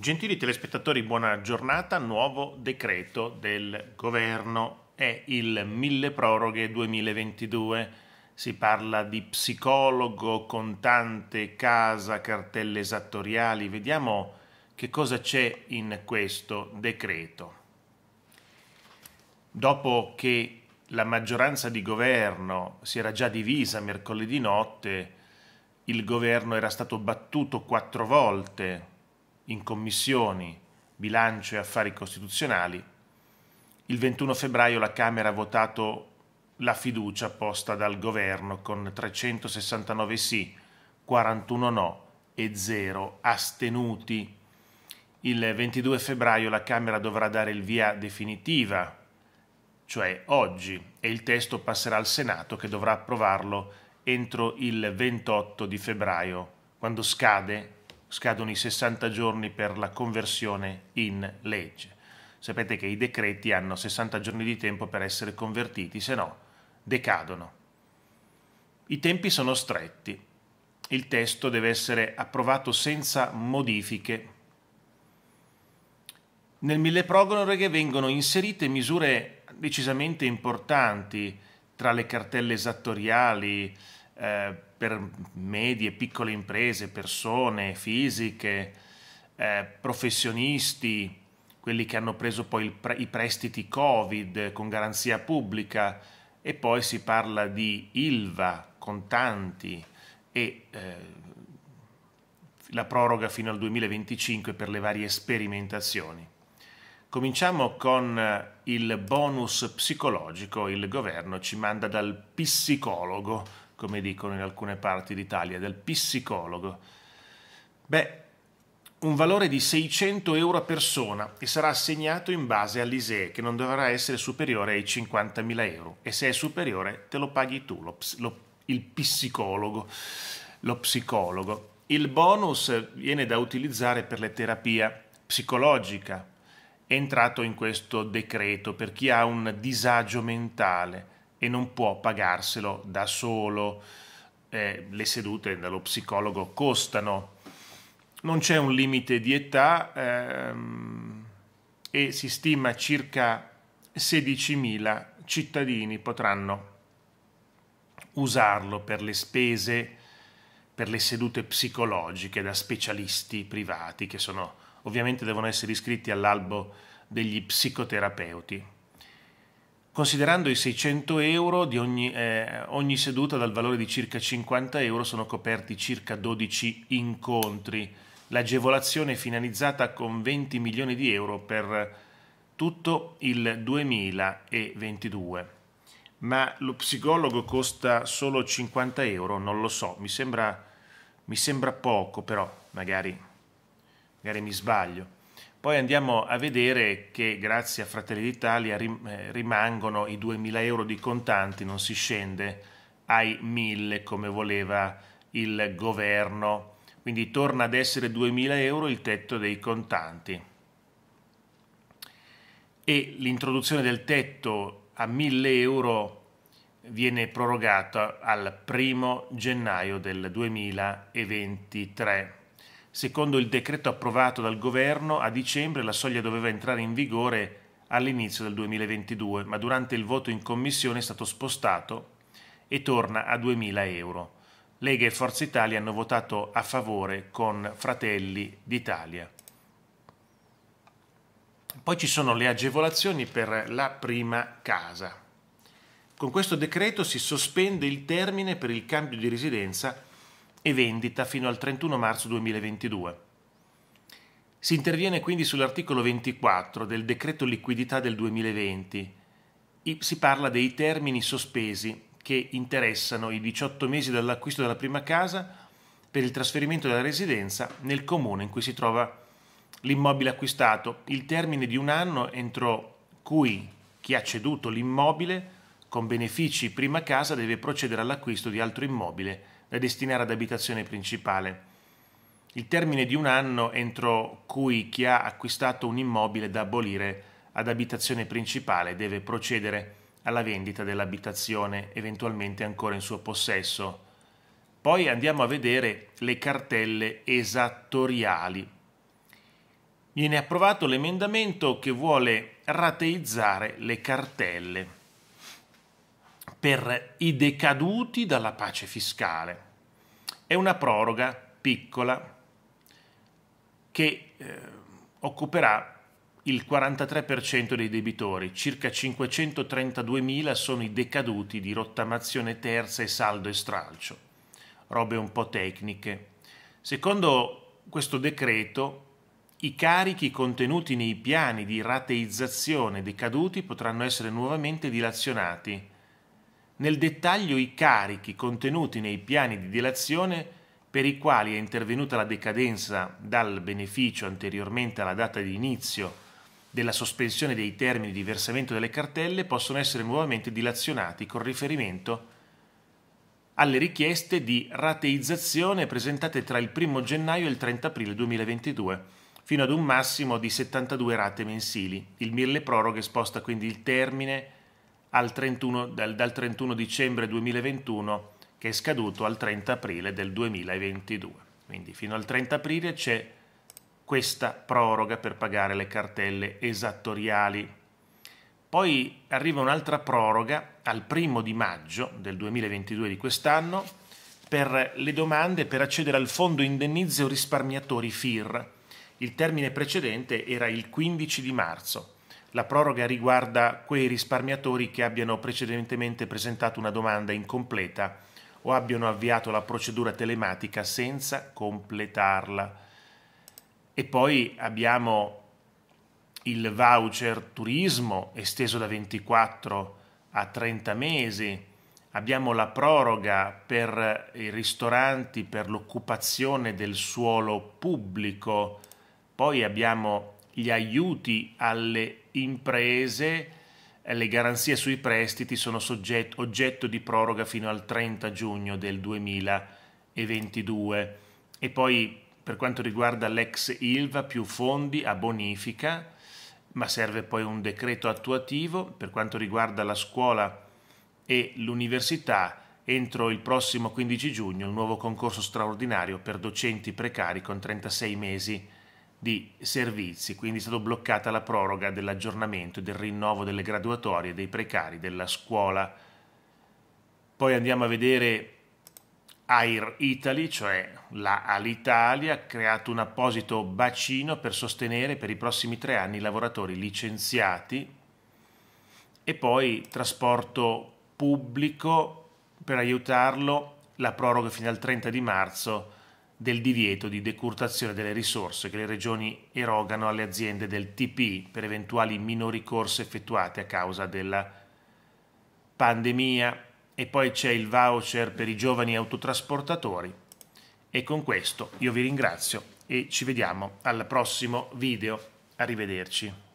Gentili telespettatori, buona giornata. Nuovo decreto del governo è il mille proroghe 2022. Si parla di psicologo, contante, casa, cartelle esattoriali. Vediamo che cosa c'è in questo decreto. Dopo che la maggioranza di governo si era già divisa mercoledì notte, il governo era stato battuto quattro volte in commissioni bilancio e affari costituzionali, il 21 febbraio la Camera ha votato la fiducia posta dal governo con 369 sì, 41 no e 0 astenuti. Il 22 febbraio la Camera dovrà dare il via definitiva, cioè oggi, e il testo passerà al Senato che dovrà approvarlo entro il 28 di febbraio, quando scade scadono i 60 giorni per la conversione in legge. Sapete che i decreti hanno 60 giorni di tempo per essere convertiti, se no decadono. I tempi sono stretti. Il testo deve essere approvato senza modifiche. Nel mille proroghe vengono inserite misure decisamente importanti tra le cartelle esattoriali, eh, per medie, piccole imprese, persone fisiche, eh, professionisti, quelli che hanno preso poi pre- i prestiti Covid con garanzia pubblica e poi si parla di ILVA, contanti e eh, la proroga fino al 2025 per le varie sperimentazioni. Cominciamo con eh, il bonus psicologico, il governo ci manda dal psicologo come dicono in alcune parti d'Italia, del psicologo. Beh, un valore di 600 euro a persona e sarà assegnato in base all'ISEE, che non dovrà essere superiore ai 50.000 euro. E se è superiore, te lo paghi tu, lo, lo, il psicologo. Lo psicologo. Il bonus viene da utilizzare per la terapia psicologica, è entrato in questo decreto per chi ha un disagio mentale, e non può pagarselo da solo. Eh, le sedute dallo psicologo costano. Non c'è un limite di età ehm, e si stima circa 16.000 cittadini potranno usarlo per le spese, per le sedute psicologiche da specialisti privati che sono ovviamente devono essere iscritti all'albo degli psicoterapeuti. Considerando i 600 euro di ogni, eh, ogni seduta dal valore di circa 50 euro sono coperti circa 12 incontri. L'agevolazione è finalizzata con 20 milioni di euro per tutto il 2022. Ma lo psicologo costa solo 50 euro? Non lo so, mi sembra, mi sembra poco, però magari, magari mi sbaglio. Poi andiamo a vedere che grazie a Fratelli d'Italia eh, rimangono i 2.000 euro di contanti, non si scende ai 1.000 come voleva il governo. Quindi torna ad essere 2.000 euro il tetto dei contanti. E l'introduzione del tetto a 1.000 euro viene prorogata al 1 gennaio del 2023. Secondo il decreto approvato dal governo, a dicembre la soglia doveva entrare in vigore all'inizio del 2022, ma durante il voto in commissione è stato spostato e torna a 2.000 euro. Lega e Forza Italia hanno votato a favore con Fratelli d'Italia. Poi ci sono le agevolazioni per la prima casa. Con questo decreto si sospende il termine per il cambio di residenza e vendita fino al 31 marzo 2022. Si interviene quindi sull'articolo 24 del decreto liquidità del 2020. Si parla dei termini sospesi che interessano i 18 mesi dall'acquisto della prima casa per il trasferimento della residenza nel comune in cui si trova l'immobile acquistato, il termine di un anno entro cui chi ha ceduto l'immobile con benefici prima casa deve procedere all'acquisto di altro immobile da destinare ad abitazione principale. Il termine di un anno entro cui chi ha acquistato un immobile da abolire ad abitazione principale deve procedere alla vendita dell'abitazione eventualmente ancora in suo possesso. Poi andiamo a vedere le cartelle esattoriali. Viene approvato l'emendamento che vuole rateizzare le cartelle per i decaduti dalla pace fiscale. È una proroga piccola che eh, occuperà il 43% dei debitori, circa 532.000 sono i decaduti di rottamazione terza e saldo e stralcio, robe un po' tecniche. Secondo questo decreto, i carichi contenuti nei piani di rateizzazione decaduti potranno essere nuovamente dilazionati nel dettaglio i carichi contenuti nei piani di dilazione per i quali è intervenuta la decadenza dal beneficio anteriormente alla data di inizio della sospensione dei termini di versamento delle cartelle possono essere nuovamente dilazionati con riferimento alle richieste di rateizzazione presentate tra il 1 gennaio e il 30 aprile 2022, fino ad un massimo di 72 rate mensili. Il Mirle Proroghe sposta quindi il termine 31, dal, dal 31 dicembre 2021 che è scaduto al 30 aprile del 2022. Quindi fino al 30 aprile c'è questa proroga per pagare le cartelle esattoriali. Poi arriva un'altra proroga al primo di maggio del 2022 di quest'anno per le domande per accedere al fondo indennizzo risparmiatori FIR. Il termine precedente era il 15 di marzo la proroga riguarda quei risparmiatori che abbiano precedentemente presentato una domanda incompleta o abbiano avviato la procedura telematica senza completarla. E poi abbiamo il voucher turismo esteso da 24 a 30 mesi, abbiamo la proroga per i ristoranti per l'occupazione del suolo pubblico, poi abbiamo gli aiuti alle imprese, le garanzie sui prestiti sono soggetto, oggetto di proroga fino al 30 giugno del 2022 e poi per quanto riguarda l'ex ILVA più fondi a bonifica, ma serve poi un decreto attuativo per quanto riguarda la scuola e l'università. Entro il prossimo 15 giugno il nuovo concorso straordinario per docenti precari con 36 mesi di servizi, quindi è stata bloccata la proroga dell'aggiornamento e del rinnovo delle graduatorie dei precari della scuola. Poi andiamo a vedere Air Italy, cioè la Alitalia, ha creato un apposito bacino per sostenere per i prossimi tre anni i lavoratori licenziati e poi trasporto pubblico per aiutarlo, la proroga fino al 30 di marzo del divieto di decurtazione delle risorse che le regioni erogano alle aziende del TPI per eventuali minori corse effettuate a causa della pandemia e poi c'è il voucher per i giovani autotrasportatori e con questo io vi ringrazio e ci vediamo al prossimo video. Arrivederci.